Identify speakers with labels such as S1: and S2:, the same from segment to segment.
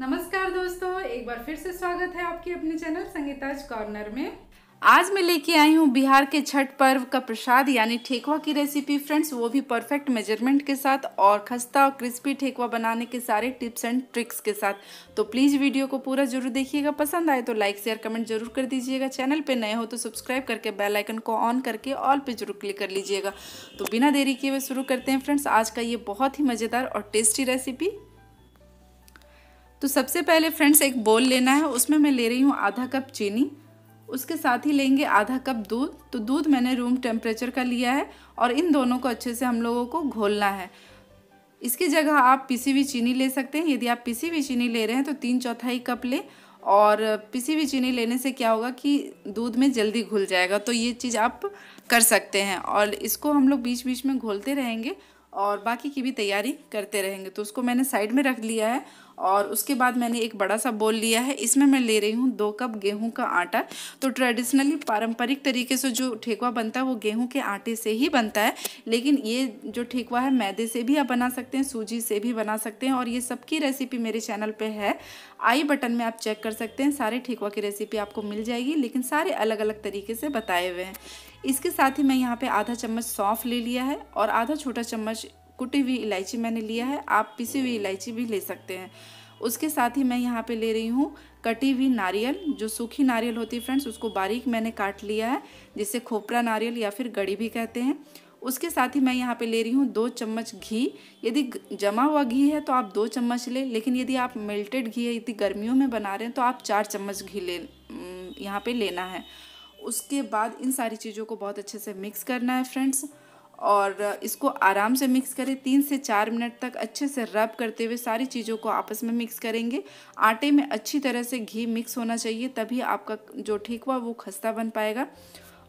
S1: नमस्कार दोस्तों एक बार फिर से स्वागत है आपके अपने चैनल संगीताज कॉर्नर में आज मैं लेके आई हूँ बिहार के छठ पर्व का प्रसाद यानी ठेकवा की रेसिपी फ्रेंड्स वो भी परफेक्ट मेजरमेंट के साथ और खस्ता और क्रिस्पी ठेकुआ बनाने के सारे टिप्स एंड ट्रिक्स के साथ तो प्लीज़ वीडियो को पूरा जरूर देखिएगा पसंद आए तो लाइक शेयर कमेंट जरूर कर दीजिएगा चैनल पे नए हो तो सब्सक्राइब करके बेलाइकन को ऑन करके ऑल पे जरूर क्लिक कर लीजिएगा तो बिना देरी किए हुए शुरू करते हैं फ्रेंड्स आज का ये बहुत ही मज़ेदार और टेस्टी रेसिपी तो सबसे पहले फ्रेंड्स एक बोल लेना है उसमें मैं ले रही हूँ आधा कप चीनी उसके साथ ही लेंगे आधा कप दूध तो दूध मैंने रूम टेम्परेचर का लिया है और इन दोनों को अच्छे से हम लोगों को घोलना है इसकी जगह आप पिसी हुई चीनी ले सकते हैं यदि आप पिसी हुई चीनी ले रहे हैं तो तीन चौथाई कप लें और पिसी हुई चीनी लेने से क्या होगा कि दूध में जल्दी घुल जाएगा तो ये चीज़ आप कर सकते हैं और इसको हम लोग बीच बीच में घोलते रहेंगे और बाकी की भी तैयारी करते रहेंगे तो उसको मैंने साइड में रख लिया है और उसके बाद मैंने एक बड़ा सा बोल लिया है इसमें मैं ले रही हूँ दो कप गेहूँ का आटा तो ट्रेडिशनली पारंपरिक तरीके से जो ठेकुआ बनता है वो गेहूँ के आटे से ही बनता है लेकिन ये जो ठेकुआ है मैदे से भी आप बना सकते हैं सूजी से भी बना सकते हैं और ये सबकी रेसिपी मेरे चैनल पर है आई बटन में आप चेक कर सकते हैं सारे ठेकुआ की रेसिपी आपको मिल जाएगी लेकिन सारे अलग अलग तरीके से बताए हुए हैं इसके साथ ही मैं यहाँ पे आधा चम्मच सौंफ ले लिया है और आधा छोटा चम्मच कुटी हुई इलायची मैंने लिया है आप पिसी हुई इलायची भी ले सकते हैं उसके साथ ही मैं यहाँ पे ले रही हूँ कटी हुई नारियल जो सूखी नारियल होती है फ्रेंड्स उसको बारीक मैंने काट लिया है जिसे खोपरा नारियल या फिर गड़ी भी कहते हैं उसके साथ ही मैं यहाँ पे ले रही हूँ दो चम्मच घी यदि जमा हुआ घी है तो आप दो चम्मच ले लेकिन यदि आप मेल्टेड घी है यदि गर्मियों में बना रहे हैं तो आप चार चम्मच घी ले यहाँ पे लेना है उसके बाद इन सारी चीज़ों को बहुत अच्छे से मिक्स करना है फ्रेंड्स और इसको आराम से मिक्स करें तीन से चार मिनट तक अच्छे से रब करते हुए सारी चीज़ों को आपस में मिक्स करेंगे आटे में अच्छी तरह से घी मिक्स होना चाहिए तभी आपका जो ठेकुआ वो खस्ता बन पाएगा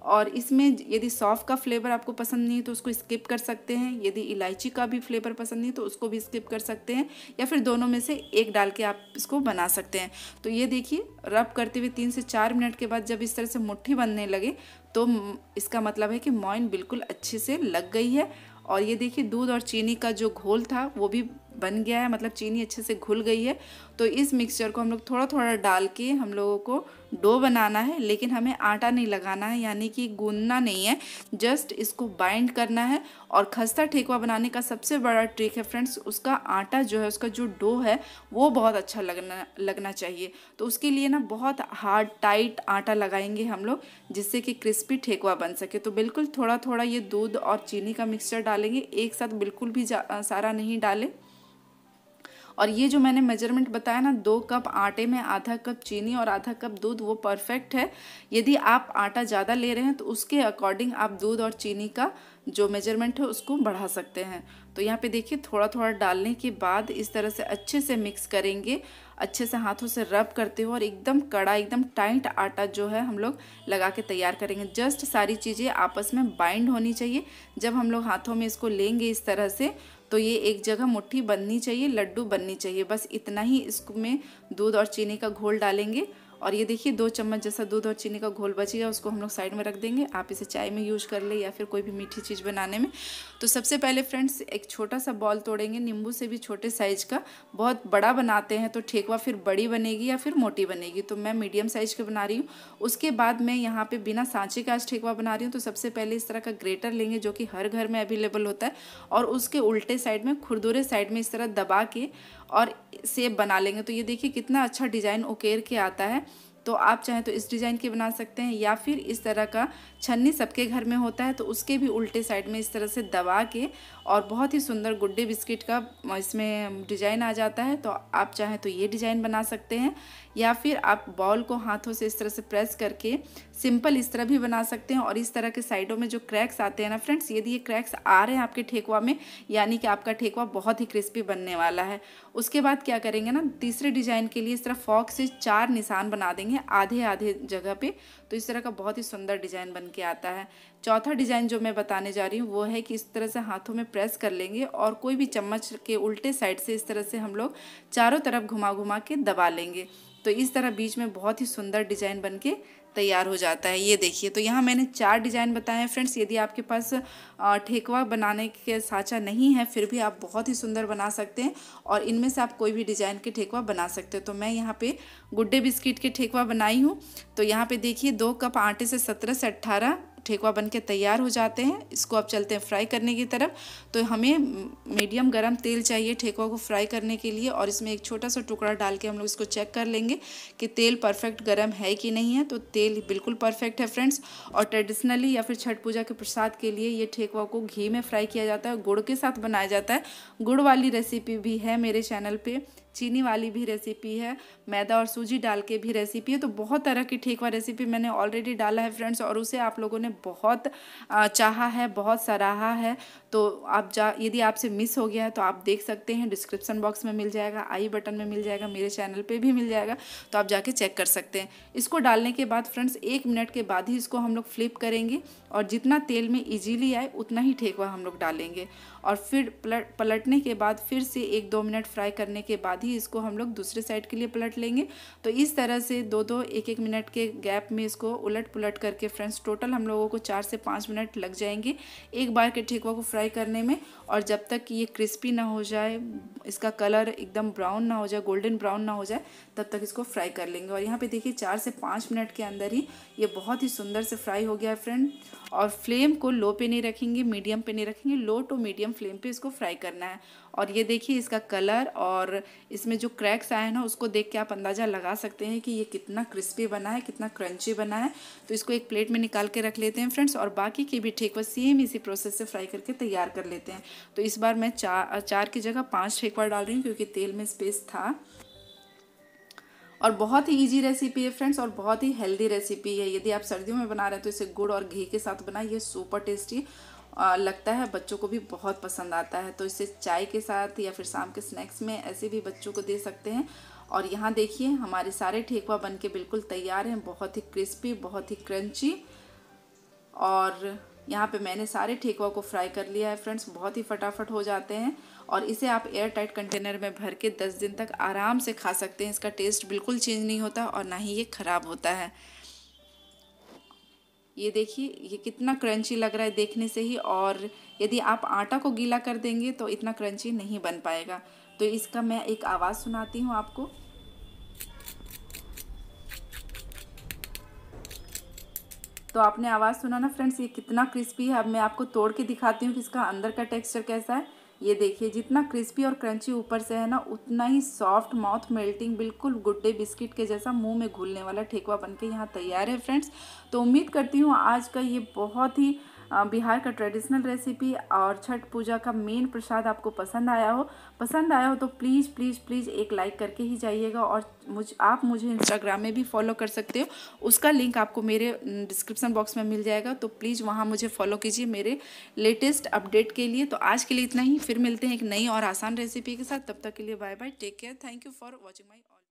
S1: और इसमें यदि सौफ़ का फ्लेवर आपको पसंद नहीं है तो उसको स्किप कर सकते हैं यदि इलायची का भी फ्लेवर पसंद नहीं तो उसको भी स्किप कर सकते हैं या फिर दोनों में से एक डाल के आप इसको बना सकते हैं तो ये देखिए रब करते हुए तीन से चार मिनट के बाद जब इस तरह से मुट्ठी बनने लगे तो इसका मतलब है कि मॉइन बिल्कुल अच्छे से लग गई है और ये देखिए दूध और चीनी का जो घोल था वो भी बन गया है मतलब चीनी अच्छे से घुल गई है तो इस मिक्सचर को हम लोग थोड़ा थोड़ा डाल के हम लोगों को डो बनाना है लेकिन हमें आटा नहीं लगाना है यानी कि गूंदना नहीं है जस्ट इसको बाइंड करना है और खस्ता ठेकुआ बनाने का सबसे बड़ा ट्रिक है फ्रेंड्स उसका आटा जो है उसका जो डो है वो बहुत अच्छा लगना लगना चाहिए तो उसके लिए ना बहुत हार्ड टाइट आटा लगाएंगे हम लोग जिससे कि क्रिस्पी ठेकुआ बन सके तो बिल्कुल थोड़ा थोड़ा ये दूध और चीनी का मिक्सचर डालेंगे एक साथ बिल्कुल भी सारा नहीं डालें और ये जो मैंने मेजरमेंट बताया ना दो कप आटे में आधा कप चीनी और आधा कप दूध वो परफेक्ट है यदि आप आटा ज़्यादा ले रहे हैं तो उसके अकॉर्डिंग आप दूध और चीनी का जो मेजरमेंट है उसको बढ़ा सकते हैं तो यहाँ पे देखिए थोड़ा थोड़ा डालने के बाद इस तरह से अच्छे से मिक्स करेंगे अच्छे से हाथों से रब करते हुए और एकदम कड़ा एकदम टाइट आटा जो है हम लोग लगा के तैयार करेंगे जस्ट सारी चीज़ें आपस में बाइंड होनी चाहिए जब हम लोग हाथों में इसको लेंगे इस तरह से तो ये एक जगह मुट्ठी बननी चाहिए लड्डू बननी चाहिए बस इतना ही इसमें दूध और चीनी का घोल डालेंगे और ये देखिए दो चम्मच जैसा दूध और चीनी का घोल बचेगा उसको हम लोग साइड में रख देंगे आप इसे चाय में यूज़ कर ले या फिर कोई भी मीठी चीज़ बनाने में तो सबसे पहले फ्रेंड्स एक छोटा सा बॉल तोड़ेंगे नींबू से भी छोटे साइज़ का बहुत बड़ा बनाते हैं तो ठेकवा फिर बड़ी बनेगी या फिर मोटी बनेगी तो मैं मीडियम साइज़ के बना रही हूँ उसके बाद मैं यहाँ पर बिना सांचे का आज ठेकवा बना रही हूँ तो सबसे पहले इस तरह का ग्रेटर लेंगे जो कि हर घर में अवेलेबल होता है और उसके उल्टे साइड में खुरदुरे साइड में इस तरह दबा के और सेब बना लेंगे तो ये देखिए कितना अच्छा डिज़ाइन उकेर के आता है तो आप चाहें तो इस डिज़ाइन के बना सकते हैं या फिर इस तरह का छन्नी सबके घर में होता है तो उसके भी उल्टे साइड में इस तरह से दबा के और बहुत ही सुंदर गुड्डे बिस्किट का इसमें डिज़ाइन आ जाता है तो आप चाहें तो ये डिज़ाइन बना सकते हैं या फिर आप बॉल को हाथों से इस तरह से प्रेस करके सिंपल इस तरह भी बना सकते हैं और इस तरह के साइडों में जो क्रैक्स आते हैं ना फ्रेंड्स यदि ये क्रैक्स आ रहे हैं आपके ठेकुआ में यानी कि आपका ठेकुआ बहुत ही क्रिस्पी बनने वाला है उसके बाद क्या करेंगे ना तीसरे डिजाइन के लिए इस तरह फॉक से चार निशान बना देंगे आधे आधे जगह पे तो इस तरह का बहुत ही सुंदर डिजाइन बन के आता है चौथा डिजाइन जो मैं बताने जा रही हूँ वो है कि इस तरह से हाथों में प्रेस कर लेंगे और कोई भी चम्मच के उल्टे साइड से इस तरह से हम लोग चारों तरफ घुमा घुमा के दबा लेंगे तो इस तरह बीच में बहुत ही सुंदर डिजाइन बन के तैयार हो जाता है ये देखिए तो यहाँ मैंने चार डिज़ाइन बताए हैं फ्रेंड्स यदि आपके पास ठेकवा बनाने के साँचा नहीं है फिर भी आप बहुत ही सुंदर बना सकते हैं और इनमें से आप कोई भी डिज़ाइन के ठेकवा बना सकते हो तो मैं यहाँ पे गुड्डे बिस्किट के ठेकवा बनाई हूँ तो यहाँ पे देखिए दो कप आटे से सत्रह से अट्ठारह ठेकुआ बन के तैयार हो जाते हैं इसको अब चलते हैं फ्राई करने की तरफ तो हमें मीडियम गरम तेल चाहिए ठेकुआ को फ्राई करने के लिए और इसमें एक छोटा सा टुकड़ा डाल के हम लोग इसको चेक कर लेंगे कि तेल परफेक्ट गर्म है कि नहीं है तो तेल बिल्कुल परफेक्ट है फ्रेंड्स और ट्रेडिशनली या फिर छठ पूजा के प्रसाद के लिए ये ठेकुआ को घी में फ्राई किया जाता है गुड़ के साथ बनाया जाता है गुड़ वाली रेसिपी भी है मेरे चैनल पर चीनी वाली भी रेसिपी है मैदा और सूजी डाल के भी रेसिपी है तो बहुत तरह की ठेकवा रेसिपी मैंने ऑलरेडी डाला है फ्रेंड्स और उसे आप लोगों ने बहुत चाहा है बहुत सराहा है तो आप जा यदि आपसे मिस हो गया है तो आप देख सकते हैं डिस्क्रिप्शन बॉक्स में मिल जाएगा आई बटन में मिल जाएगा मेरे चैनल पर भी मिल जाएगा तो आप जाके चेक कर सकते हैं इसको डालने के बाद फ्रेंड्स एक मिनट के बाद ही इसको हम लोग फ्लिप करेंगे और जितना तेल में ईजीली आए उतना ही ठेकवा हम लोग डालेंगे और फिर पलट पलटने के बाद फिर से एक दो मिनट फ्राई करने के बाद ही इसको हम लोग दूसरे साइड के लिए पलट लेंगे तो इस तरह से दो दो एक एक मिनट के गैप में इसको उलट पुलट करके फ्रेंड्स टोटल हम लोगों को चार से पाँच मिनट लग जाएंगे एक बार के ठेकवा को फ्राई फ्राई करने में और जब तक ये क्रिस्पी ना हो जाए इसका कलर एकदम ब्राउन ना हो जाए गोल्डन ब्राउन ना हो जाए तब तक इसको फ्राई कर लेंगे और यहाँ पे देखिए चार से पाँच मिनट के अंदर ही ये बहुत ही सुंदर से फ्राई हो गया है फ्रेंड और फ्लेम को लो पे नहीं रखेंगे मीडियम पे नहीं रखेंगे लो टू मीडियम फ्लेम पे इसको फ्राई करना है और ये देखिए इसका कलर और इसमें जो क्रैक्स आए हैं ना उसको देख के आप अंदाज़ा लगा सकते हैं कि ये कितना क्रिस्पी बना है कितना क्रंची बना है तो इसको एक प्लेट में निकाल के रख लेते हैं फ्रेंड्स और बाकी के भी ठीक सेम इसी प्रोसेस से फ्राई करके तैयार कर लेते हैं तो इस बार मैं चार चार की जगह पाँच ठेक एक बार डाल रही हूँ क्योंकि तेल में स्पेस था और बहुत ही इजी रेसिपी है फ्रेंड्स और बहुत ही हेल्दी रेसिपी है यदि आप सर्दियों में बना रहे हैं तो इसे गुड़ और घी के साथ बनाए ये सुपर टेस्टी लगता है बच्चों को भी बहुत पसंद आता है तो इसे चाय के साथ या फिर शाम के स्नैक्स में ऐसे भी बच्चों को दे सकते हैं और यहाँ देखिए हमारे सारे ठेकुआ बन के बिल्कुल तैयार हैं बहुत ही क्रिस्पी बहुत ही क्रंची और यहाँ पे मैंने सारे ठेकुआ को फ्राई कर लिया है फ्रेंड्स बहुत ही फटाफट हो जाते हैं और इसे आप एयर टाइट कंटेनर में भर के दस दिन तक आराम से खा सकते हैं इसका टेस्ट बिल्कुल चेंज नहीं होता और ना ही ये ख़राब होता है ये देखिए ये कितना क्रंची लग रहा है देखने से ही और यदि आप आटा को गीला कर देंगे तो इतना क्रंची नहीं बन पाएगा तो इसका मैं एक आवाज़ सुनाती हूँ आपको तो आपने आवाज़ सुना ना फ्रेंड्स ये कितना क्रिस्पी है अब मैं आपको तोड़ के दिखाती हूँ कि इसका अंदर का टेक्सचर कैसा है ये देखिए जितना क्रिस्पी और क्रंची ऊपर से है ना उतना ही सॉफ्ट माउथ मेल्टिंग बिल्कुल गुड्डे बिस्किट के जैसा मुंह में घुलने वाला ठेकुआ बनके यहाँ तैयार है फ्रेंड्स तो उम्मीद करती हूँ आज का ये बहुत ही बिहार का ट्रेडिशनल रेसिपी और छठ पूजा का मेन प्रसाद आपको पसंद आया हो पसंद आया हो तो प्लीज़ प्लीज़ प्लीज़ एक लाइक करके ही जाइएगा और मुझ आप मुझे इंस्टाग्राम में भी फॉलो कर सकते हो उसका लिंक आपको मेरे डिस्क्रिप्सन बॉक्स में मिल जाएगा तो प्लीज़ वहाँ मुझे फॉलो कीजिए मेरे लेटेस्ट अपडेट के लिए तो आज के लिए इतना ही फिर मिलते हैं एक नई और आसान रेसिपी के साथ तब तक के लिए bye bye take care thank you for watching my